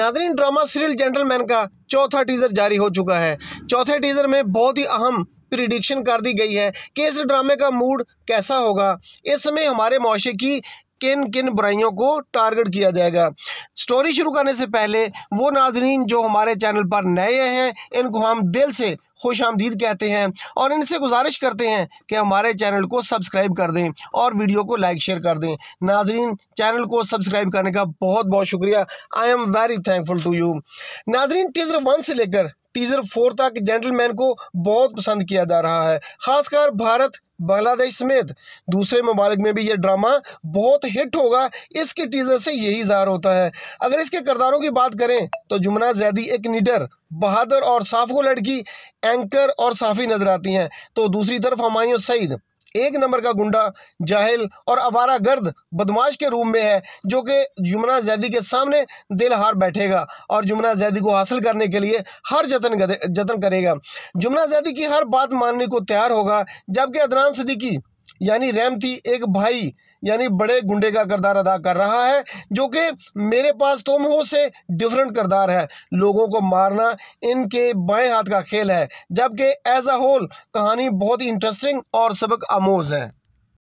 Nadreen drama serial gentleman का चौथा teaser जारी हो चुका है चौथे टीज़र में बहुत ही अहम प्रिडिक्शन कर दी गई है कि इस ड्रामे का मूड कैसा होगा इस समय हमारे मुआशे की किन किन बुराइयों को टारगेट किया जाएगा स्टोरी शुरू करने से पहले वो नाजरीन जो हमारे चैनल पर नए हैं इनको हम दिल से खुश आमदीद कहते हैं और इनसे गुजारिश करते हैं कि हमारे चैनल को सब्सक्राइब कर दें और वीडियो को लाइक शेयर कर दें नाजरीन चैनल को सब्सक्राइब करने का बहुत बहुत शुक्रिया I am very thankful to you नाजरीन टीजर वन से लेकर टीज़र फोर तक जेंटलमैन को बहुत पसंद किया जा रहा है ख़ासकर भारत बांग्लादेश समेत दूसरे ममालिक में भी यह ड्रामा बहुत हिट होगा इसके टीज़र से यही जहर होता है अगर इसके करदारों की बात करें तो जुमना जैदी एक नीडर बहादुर और साफ को लड़की एंकर और साफ़ी नज़र आती हैं तो दूसरी तरफ हमायूं सईद एक नंबर का गुंडा जाहिल और अवारा गर्द बदमाश के रूप में है जो कि जुमना जैदी के सामने दिल हार बैठेगा और जुमना जैदी को हासिल करने के लिए हर जतन जतन करेगा जुमना जैदी की हर बात मानने को तैयार होगा जबकि अदनान सदीकी यानी रैमती एक भाई यानी बड़े गुंडे का किरदार अदा कर रहा है जो कि मेरे पास तुम हो से डिफरेंट किरदार है लोगों को मारना इनके बाएं हाथ का खेल है जबकि एज अ होल कहानी बहुत ही इंटरेस्टिंग और सबक आमोज है